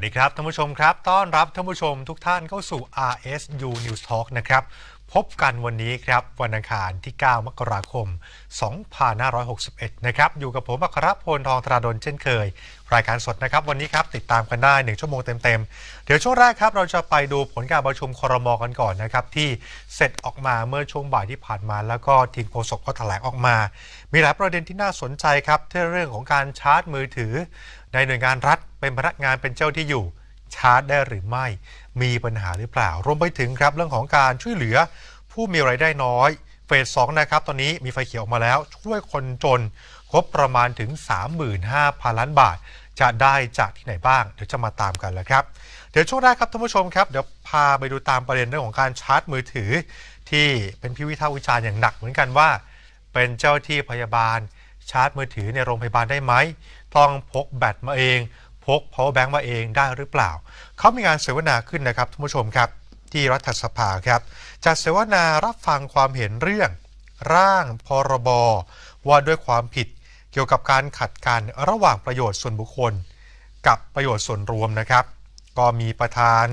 วัสดีครับท่านผู้ชมครับต้อนรับท่านผู้ชมทุกท่านเข้าสู่ RSU News Talk นะครับพบกันวันนี้ครับวันอังคารที่ 9 มกราคม 2561 นะครับอยู่กับผมอัครพลทองตราดลเช่นเคย รายการสดนะครับวันนี้ครับติดตามกันได้ 1 ชั่วโมงเต็ม ๆ เดี๋ยวช่วงแรกครับเราจะไปดูผลการประชุมครมกันก่อนนะครับที่เสร็จออกมาเมื่อช่วงบ่ายที่ผ่านมา แล้วก็ทีมโฆษกก็แถลงออกมา มีหลายประเด็นที่น่าสนใจครับที่เรื่องของการชาร์จมือถือในหน่วยงานรัฐเป็นพนักงานเป็นเจ้าที่อยู่ชาร์จได้หรือไม่ มีปัญหาหรือเปล่ารวมไปถึงครับเรื่องของการช่วยเหลือ ผู้มีไรายได้น้อย เฟสสองนะครับ ตอนนี้มีไฟเขียวออกมาแล้วช่วยคนจนครบประมาณถึง 35,000ล้านบาท จะได้จากที่ไหนบ้าง เดี๋ยวจะมาตามกันแล้วครับ เดี๋ยวช่วงแรกครับท่านผู้ชมครับเดี๋ยวพาไปดูตามประเด็นเรื่องของการชาร์จมือถือ ที่เป็นพิวิทาวิจารณ์อย่างหนักเหมือนกันว่า เป็นเจ้าที่พยาบาล ชาร์จมือถือในโรงพยาบาลได้ไหมต้องพกแบตมาเองพก power bank มาเอง ได้หรือเปล่า เขามีงานเสวนาขึ้นนะครับท่านผู้ชมครับ ที่รัฐสภาครับจัดเสวนารับฟังความเห็นเรื่อง ร่างพรบว่าด้วยความผิด เกี่ยวกับการขัดกันระหว่างประโยชน์ส่วนบุคคล กับประโยชน์ส่วนรวมนะครับ ก็มีประธาน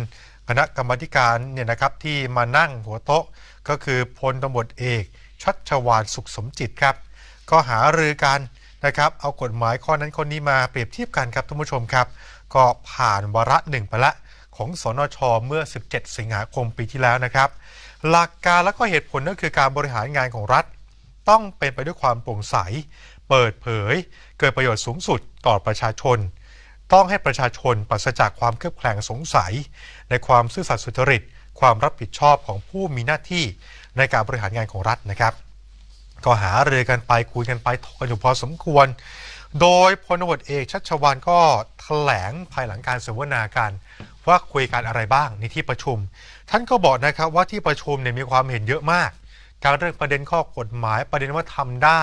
คณะกรรมการเนี่ยนะครับที่มานั่งหัวโต๊ะก็คือพลตบดเอกชัชวานสุขสมจิตครับ ก็หารือกันนะครับเอากฎหมายข้อนั้นข้อนี้มาเปรียบเทียบกันครับท่านผู้ชมครับ ก็ผ่านวาระหนึ่งไปละของสนชเมื่อ 17 สิงหาคมปีที่แล้วนะครับ หลักการและก็เหตุผลก็คือการบริหารงานของรัฐ ต้องเป็นไปด้วยความโปร่งใส เปิดเผยเกิดประโยชน์สูงสุดต่อประชาชน ต้องให้ประชาชนปราศจากความเครือบแคลงสงสัย ในความซื่อสัตย์สุจริต ความรับผิดชอบของผู้มีหน้าที่ในการบริหารงานของรัฐนะครับก็หาเรือกันไปคุยกันไปถกกันอยู่พอสมควร โดยพลนวจเอกชัชวานก็แถลงภายหลังการเสวนาการว่าคุยกันอะไรบ้างในที่ประชุมท่านก็บอกนะครับว่าที่ประชุมเนี่ยมีความเห็นเยอะมาก การเรื่องประเด็นข้อกฎหมาย ประเด็นว่าทำได้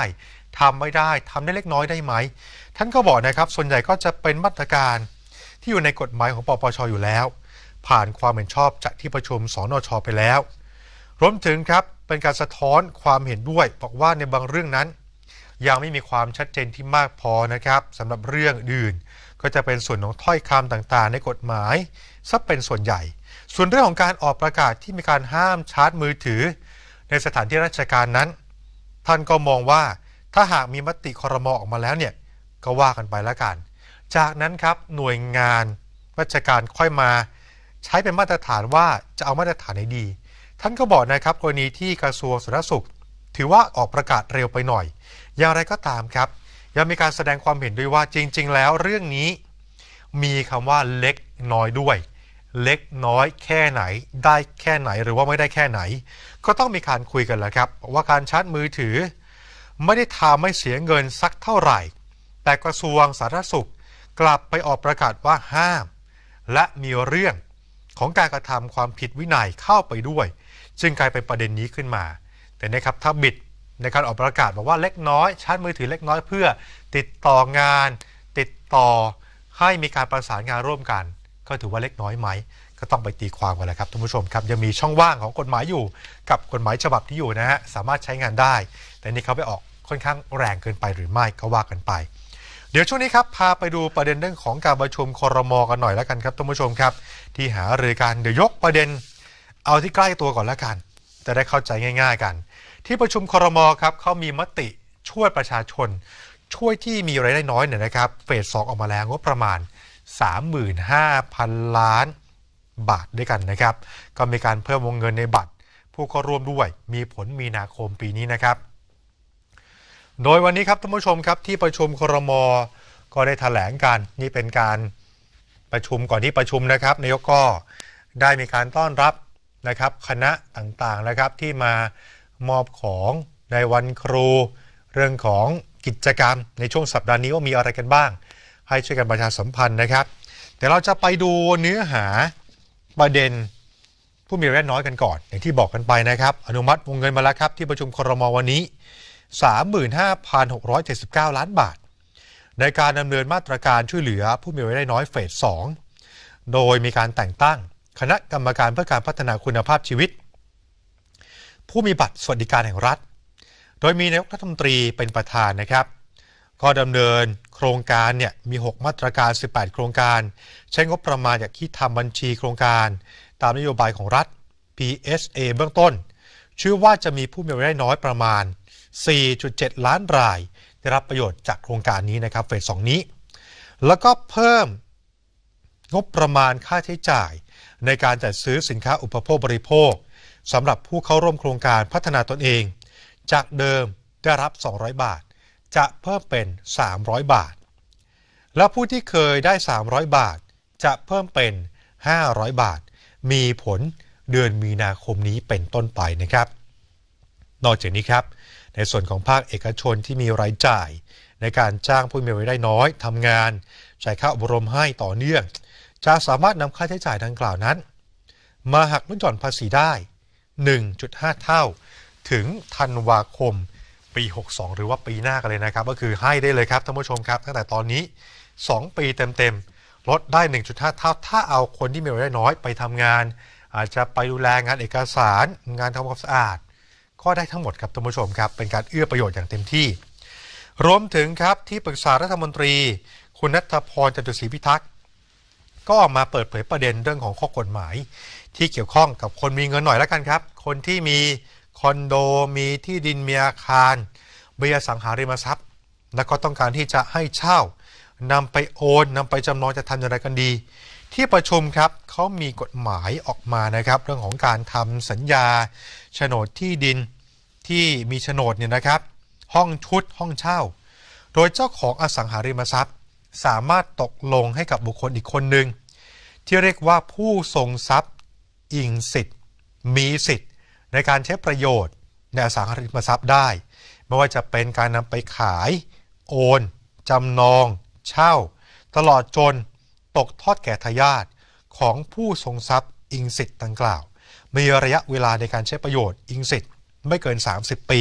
ทำไม่ได้ทำได้เล็กน้อยได้ไหม ท่านก็บอกนะครับ ส่วนใหญ่ก็จะเป็นมาตรการที่อยู่ในกฎหมายของปปชอยู่แล้ว ผ่านความเห็นชอบจากที่ประชุมสนชไปแล้ว รวมถึงครับเป็นการสะท้อนความเห็นด้วย บอกว่าในบางเรื่องนั้น ยังไม่มีความชัดเจนที่มากพอนะครับสำหรับเรื่องอื่นก็จะเป็นส่วนของถ้อยคำต่างๆ ในกฎหมาย ซะเป็นส่วนใหญ่ ส่วนเรื่องของการออกประกาศที่มีการห้ามชาร์จมือถือ ในสถานที่ราชการนั้น ท่านก็มองว่าถ้าหากมีมติคอรมอออกมาแล้วเนี่ยก็ว่ากันไปแล้วกัน จากนั้นครับหน่วยงานราชการค่อยมา ใช้เป็นมาตรฐานว่าจะเอามาตรฐานไหนดีท่านก็บอกนะครับกรณีที่กระทรวงสาธารณสุข ถือว่าออกประกาศเร็วไปหน่อย อย่างไรก็ตามครับ ยังมีการแสดงความเห็นด้วยว่าจริง ๆ แล้วเรื่องนี้ มีคำว่าเล็กน้อยด้วย เล็กน้อย แค่ไหนได้แค่ไหนหรือว่าไม่ได้แค่ไหน ก็ต้องมีการคุยกันแล้วครับ ว่าการชาร์จมือถือ ไม่ได้ทำให้เสียเงินสักเท่าไหร่ แต่กระทรวงสาธารณสุข กลับไปออกประกาศว่าห้ามและมีเรื่องของการกระทำความผิดวินัยเข้าไปด้วยซึ่งกลายเป็นประเด็นนี้ขึ้นมา แต่นะครับถ้าบิดในการออกประกาศบอกว่าเล็กน้อยชาร์จมือถือเล็กน้อย เพื่อติดต่องานติดต่อให้มีการประสานงานร่วมกัน ก็ถือว่าเล็กน้อยไหมก็ต้องไปตีความกันแหละครับท่านผู้ชมครับยังมีช่องว่างของกฎหมายอยู่ กับกฎหมายฉบับที่อยู่นะฮะสามารถใช้งานได้ แต่นี่เขาไปออกค่อนข้างแรงเกินไปหรือไม่ก็ว่ากันไป เดี๋ยวช่วงนี้ครับพาไปดูประเด็นเรื่องของการประชุมคอรมอกันหน่อยแล้วกันครับท่านผู้ชมครับที่หารือการเดี๋ยวยกประเด็นเอาที่ใกล้ตัวก่อนแล้วกัน จะได้เข้าใจง่ายๆกัน ที่ประชุมคอรมอครับเขามีมติช่วยประชาชน ช่วยที่มีรายได้น้อยเนี่ยนะครับ เฟสสองออกมาแล้วงบประมาณ 35,000 ล้านบาทด้วยกันนะครับ ก็มีการเพิ่มวงเงินในบัตร ผู้เข้าร่วมด้วย มีผลมีนาคมปีนี้นะครับ โดยวันนี้ครับท่านผู้ชมครับที่ประชุมครมก็ได้ถแถลงกันนี่เป็นการประชุมก่อนที่ประชุมนะครับนายกก็ได้มีการต้อนรับนะครับคณะต่างๆนะครับที่มามอบของในวันครูเรื่องของกิจกรรมในช่วงสัปดาห์นี้ว่ามีอะไรกันบ้าง ให้ช่วยกันประชาสัมพันธ์นะครับเดี๋ยวเราจะไปดูเนื้อหาประเด็นผู้มีรายได้น้อยกันก่อน อย่างที่บอกกันไปนะครับ อนุมัติวงเงินมาแล้วครับ ที่ประชุมครมวันนี้ 35,679 ล้านบาท ในการดำเนินมาตรการช่วยเหลือ ผู้มีรายได้น้อยเฟส2โดยมีการแต่งตั้งคณะกรรมการเพื่อการพัฒนาคุณภาพชีวิต ผู้มีบัตรสวัสดิการแห่งรัฐ โดยมีนายกรัฐมนตรีเป็นประธานนะครับก็ดำเนินโครงการเนี่ยมี 6มาตรการ 18 โครงการ ใช้งบประมาณจากที่ทำบัญชีโครงการตามนโยบายของรัฐ PSA เบื้องต้น ชื่อว่าจะมีผู้มีรายได้น้อยประมาณ 4.7 ล้านราย ได้รับประโยชน์จากโครงการนี้นะครับเฟสงนี้ แล้วก็เพิ่มงบประมาณค่าใช้จ่ายในการจัดซื้อสินค้าอุปโภคบริโภคสำหรับผู้เข้าร่วมโครงการพัฒนาตนเอง จากเดิมได้รับ 200 บาท จะเพิ่มเป็น 300 บาท และผู้ที่เคยได้ 300 บาท จะเพิ่มเป็น 500 บาท มีผลเดือนมีนาคมนี้เป็นต้นไปนะครับ นอกจากนี้ครับ ในส่วนของภาคเอกชนที่มีรายจ่าย ในการจ้างผู้มีรายได้น้อยทำงานจ่ายค่าอบรมให้ต่อเนื่องจะสามารถนำค่าใช้จ่ายดังกล่าวนั้น มาหักลดหย่อนภาษีได้ 1.5 เท่า ถึงธันวาคมปี 62 หรือว่าปีหน้ากันเลยนะครับ ก็คือให้ได้เลยครับท่านผู้ชมครับ ตั้งแต่ตอนนี้ 2 ปีเต็มๆ ลดได้ 1.5 เท่า ถ้าเอาคนที่มีรายได้น้อยไปทำงาน อาจจะไปดูแลงานเอกสารงานทำความสะอาดก็ได้ทั้งหมดครับท่านผู้ชมครับ เป็นการเอื้อประโยชน์อย่างเต็มที่ รวมถึงครับที่ปรึกษารัฐมนตรี คุณนัทพรจตุศรีพิทักษ์ก็ออกมาเปิดเผยประเด็นเรื่องของข้อกฎหมาย ที่เกี่ยวข้องกับคนมีเงินหน่อยแล้วกันครับ คนที่มีคอนโดมีที่ดินมีอาคารบริษัทสังหาริมทรัพย์ แล้วก็ต้องการที่จะให้เช่านำไปโอนนำไปจำนองจะทำอย่างไรกันดี ที่ประชุมครับเขามีกฎหมายออกมานะครับ เรื่องของการทำสัญญาโฉนดที่ดินที่มีโฉนดเนี่ยนะครับ ห้องชุดห้องเช่า โดยเจ้าของอสังหาริมทรัพย์สามารถตกลงให้กับบุคคลอีกคนหนึ่งที่เรียกว่าผู้ทรงทรัพย์ อิงสิทธิ์ มีสิทธิ์ในการใช้ประโยชน์ในอสังหาริมทรัพย์ได้ ไม่ว่าจะเป็นการนำไปขาย โอนจำนอง เช่า ตลอดจนตกทอดแก่ทายาทของผู้ทรงทรัพย์ อิงสิทธิ์ดังกล่าว มีระยะเวลาในการใช้ประโยชน์อิงสิทธิ์ไม่เกิน 30 ปี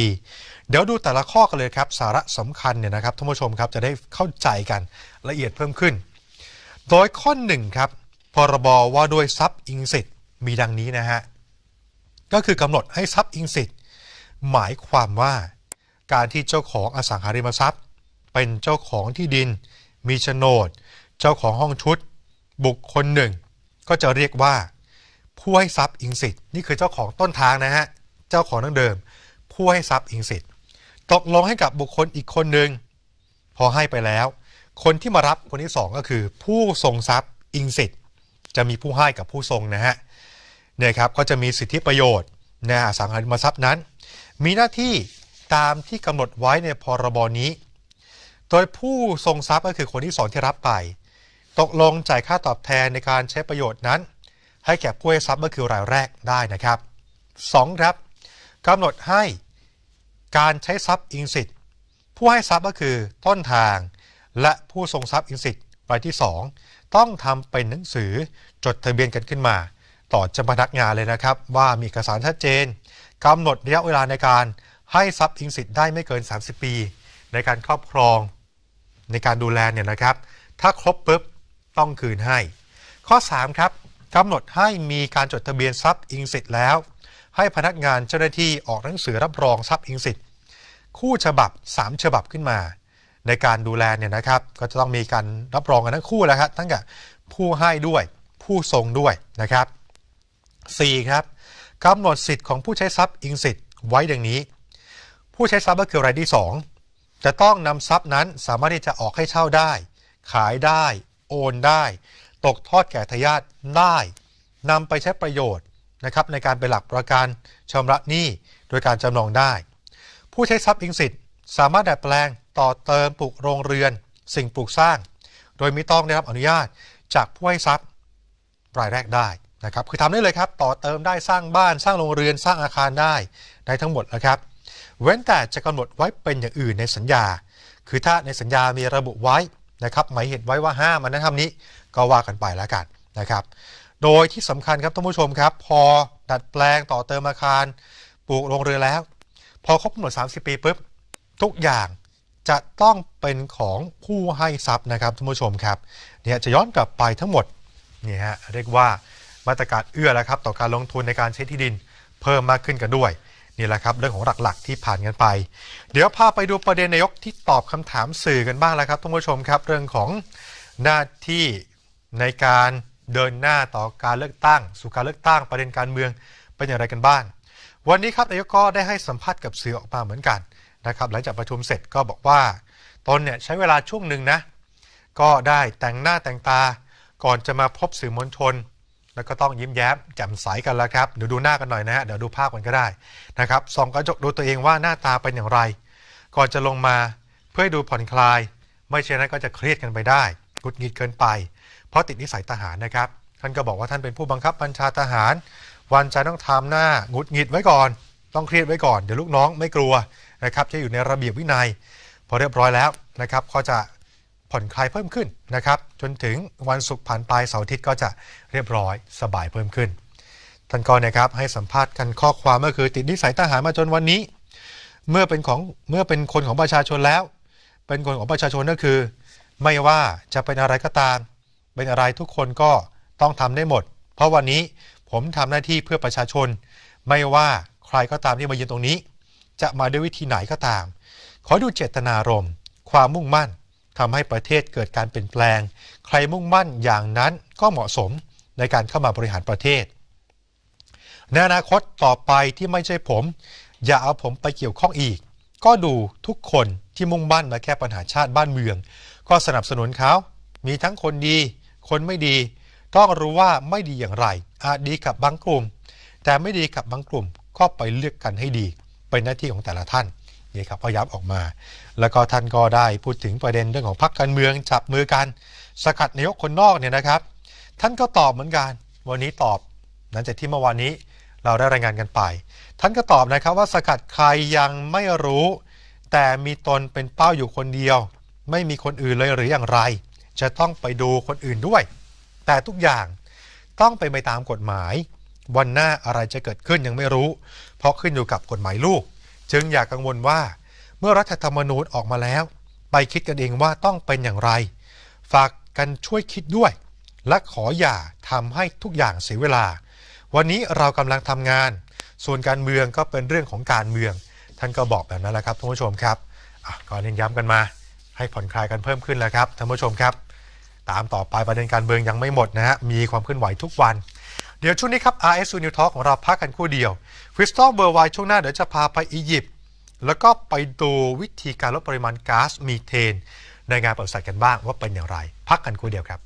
เดี๋ยวดูแต่ละข้อกันเลยครับ สาระสำคัญเนี่ยนะครับท่านผู้ชมครับจะได้เข้าใจกันละเอียดเพิ่มขึ้นโดยข้อ1ครับ พรบว่าด้วยทรัพย์อิงสิทธิ์มีดังนี้นะฮะ ก็คือกำหนดให้ทรัพย์อิงสิทธิ์หมายความว่าการที่เจ้าของอสังหาริมทรัพย์ เป็นเจ้าของที่ดิน มีโฉนดเจ้าของห้องชุด บุคคลหนึ่ง ก็จะเรียกว่า ผู้ให้ทรัพย์อิงสิทธิ์นี่คือเจ้าของต้นทางนะฮะเจ้าของนั่งเดิม ผู้ให้ทรัพย์อิงสิทธิ์ตกลงให้กับบุคคลอีกคนหนึ่ง พอให้ไปแล้ว คนที่มารับคนที่2ก็คือผู้ทรงทรัพย์อิงสิทธิ์จะมีผู้ให้กับผู้ทรงนะฮะเนี่ยครับก็จะมีสิทธิประโยชน์ในอสังหาริมทรัพย์นั้น มีหน้าที่ตามที่กำหนดไว้ในพรบนี้ โดยผู้ทรงทรัพย์ก็คือคนที่สองที่รับไป ตกลงจ่ายค่าตอบแทนในการใช้ประโยชน์นั้น ให้แก่ผู้ให้ทรัพย์ก็คือรายแรกได้นะครับ2ครับกำหนดให้การใช้ทรัพย์อิงสิทธิ์ผู้ให้ทรัพย์ก็คือต้นทาง และผู้ทรงทรัพย์อิงสิทธิ์รายที่ 2 ต้องทำเป็นหนังสือจดทะเบียนกันขึ้นมา ต่อเจ้าพนักงานเลยนะครับ ว่ามีเอกสารชัดเจน กำหนดระยะเวลาในการให้ทรัพย์อิงสิทธิ์ได้ไม่เกิน 30 ปี ในการครอบครอง ในการดูแลเนี่ยนะครับ ถ้าครบปุ๊บต้องคืนให้ ข้อ 3 ครับกำหนดให้มีการจดทะเบียนทรัพย์อิงสิทธิ์แล้วให้พนักงานเจ้าหน้าที่ออกหนังสือรับรองทรัพย์อิงสิทธิ์คู่ฉบับ3ฉบับขึ้นมา ในการดูแลเนี่ยนะครับ ก็จะต้องมีการรับรองกันทั้งคู่แล้วครับทั้งกับผู้ให้ด้วยผู้ทรงด้วยนะครับ 4. ครับกำหนดสิทธิ์ของผู้ใช้ทรัพย์อิงสิทธิ์ไว้ดังนี้ ผู้ใช้ทรัพย์ก็คือรายที่2จะต้องนำทรัพย์นั้นสามารถที่จะออกให้เช่าได้ ขายได้ โอนได้ ตกทอดแก่ทายาทได้นำไปใช้ประโยชน์นะครับในการเป็นหลักประกันชำระหนี้โดยการจำนองได้ ผู้ใช้ทรัพย์อิงสิทธิ์ สามารถดัดแปลงต่อเติมปลูกโรงเรือนสิ่งปลูกสร้างโดยไม่ต้องได้รับอนุญาตจากผู้ให้ทรัพย์รายแรกได้นะครับ คือทำได้เลยครับ ต่อเติมได้สร้างบ้านสร้างโรงเรือนสร้างอาคารได้ในทั้งหมดนะครับ เว้นแต่จะกำหนดไว้เป็นอย่างอื่นในสัญญา คือถ้าในสัญญามีระบุไว้นะครับหมายเหตุไว้ว่าห้ามอันนั้นทำนี้ ก็ว่ากันไปแล้วกันนะครับโดยที่สำคัญครับท่านผู้ชมครับ พอดัดแปลงต่อเติมอาคารปลูกโรงเรือแล้ว พอครบกำหนด30 ปีปุ๊บทุกอย่างจะต้องเป็นของผู้ให้ทรัพย์นะครับท่านผู้ชมครับเนี่ยจะย้อนกลับไปทั้งหมดนี่ฮะเรียกว่ามาตรการเอื้อแล้วครับ ต่อการลงทุนในการใช้ที่ดินเพิ่มมากขึ้นกันด้วยนี่แหละครับเรื่องของหลักๆ ที่ผ่านกันไป เดี๋ยวพาไปดูประเด็นนายกที่ตอบคำถามสื่อกันบ้างแล้วครับท่านผู้ชมครับ เรื่องของหน้าที่ในการเดินหน้าต่อการเลือกตั้งสู่การเลือกตั้งประเด็นการเมืองเป็นอย่างไรกันบ้างวันนี้ครับนายกก็ได้ให้สัมภาษณ์กับสื่อออกมาเหมือนกันนะครับ หลังจากประชุมเสร็จก็บอกว่าตนเนี่ยใช้เวลาช่วงหนึ่งนะก็ได้แต่งหน้าแต่งตาก่อนจะมาพบสื่อมวลชนแล้วก็ต้องยิ้มแย้มแจ่มใสกันแล้วครับเดี๋ยวดูหน้ากันหน่อยนะฮะเดี๋ยวดูภาพกันก็ได้นะครับส่องกระจกดูตัวเองว่าหน้าตาเป็นอย่างไรก่อนจะลงมาเพื่อดูผ่อนคลาย ไม่เช่นนั้นก็จะเครียดกันไปได้กุดหงิดเกินไปเพราะติดนิสัยทหารนะครับ ท่านก็บอกว่าท่านเป็นผู้บังคับบัญชาทหาร วันจะต้องทำหน้า หงุดหงิดไว้ก่อน ต้องเครียดไว้ก่อน เดี๋ยวลูกน้องไม่กลัวนะครับจะอยู่ในระเบียบวินัย พอเรียบร้อยแล้วนะครับก็จะผ่อนคลายเพิ่มขึ้นนะครับ จนถึงวันศุกร์ผ่านปลายเสาร์อาทิตย์ก็จะเรียบร้อยสบายเพิ่มขึ้น ท่านก็นะครับให้สัมภาษณ์กันข้อความเมื่อคือ ติดนิสัยทหารมาจนวันนี้ เมื่อเป็นของเมื่อเป็นคนของประชาชนแล้ว เป็นคนของประชาชนก็คือ ไม่ว่าจะเป็นอะไรก็ตามเป็นอะไรทุกคนก็ต้องทำได้หมด เพราะวันนี้ผมทำหน้าที่เพื่อประชาชน ไม่ว่าใครก็ตามที่มายืนตรงนี้ จะมาด้วยวิธีไหนก็ตาม ขอดูเจตนารมณ์ความมุ่งมั่น ทำให้ประเทศเกิดการเปลี่ยนแปลง ใครมุ่งมั่นอย่างนั้นก็เหมาะสมในการเข้ามาบริหารประเทศ ในอนาคตต่อไปที่ไม่ใช่ผม อย่าเอาผมไปเกี่ยวข้องอีก ก็ดูทุกคนที่มุ่งมั่นมาแก้ปัญหาชาติบ้านเมือง ก็สนับสนุนเขามีทั้งคนดีคนไม่ดี ต้องรู้ว่าไม่ดีอย่างไรอาจดีกับบางกลุ่ม แต่ไม่ดีกับบางกลุ่มก็ไปเลือกกันให้ดีเป็นหน้าที่ของแต่ละท่านนี่ครับพยับออกมา แล้วก็ท่านก็ได้พูดถึงประเด็นเรื่องของพรรคการเมืองจับมือกัน สกัดนายกคนนอกเนี่ยนะครับ ท่านก็ตอบเหมือนกันวันนี้ตอบหลังจากที่เมื่อวานนี้เราได้รายงานกันไป ท่านก็ตอบนะครับว่าสกัดใครยังไม่รู้ แต่มีตนเป็นเป้าอยู่คนเดียว ไม่มีคนอื่นเลยหรืออย่างไรจะต้องไปดูคนอื่นด้วย แต่ทุกอย่างต้องไปไปตามกฎหมาย วันหน้าอะไรจะเกิดขึ้นยังไม่รู้ เพราะขึ้นอยู่กับกฎหมายลูก จึงอย่ากกังวลว่า เมื่อรัฐธรรมนูญออกมาแล้ว ไปคิดกันเองว่าต้องเป็นอย่างไร ฝากกันช่วยคิดด้วย และขออย่าทำให้ทุกอย่างเสียเวลา วันนี้เรากำลังทำงาน ส่วนการเมืองก็เป็นเรื่องของการเมือง ท่านก็บอกแบบนั้นแหละครับท่านผู้ชมครับ ก่อนเน้นย้ำกันมาให้ผ่อนคลายกันเพิ่มขึ้นแล้วครับท่านผู้ชมครับ ตามต่อไปประเด็นการเมืองยังไม่หมดนะฮะมีความเคลื่อนไหวทุกวัน เดี๋ยวช่วงนี้ครับ RSU New Talk ของเราพักกันคู่เดียวฟิสตอลเบอร์ไวช่วงหน้าเดี๋ยวจะพาไปอียิปต์แล้วก็ไปดูวิธีการลดปริมาณก๊าซมีเทน ในงานเปิดสัตว์กันบ้างว่าเป็นอย่างไร พักกันคู่เดียวครับ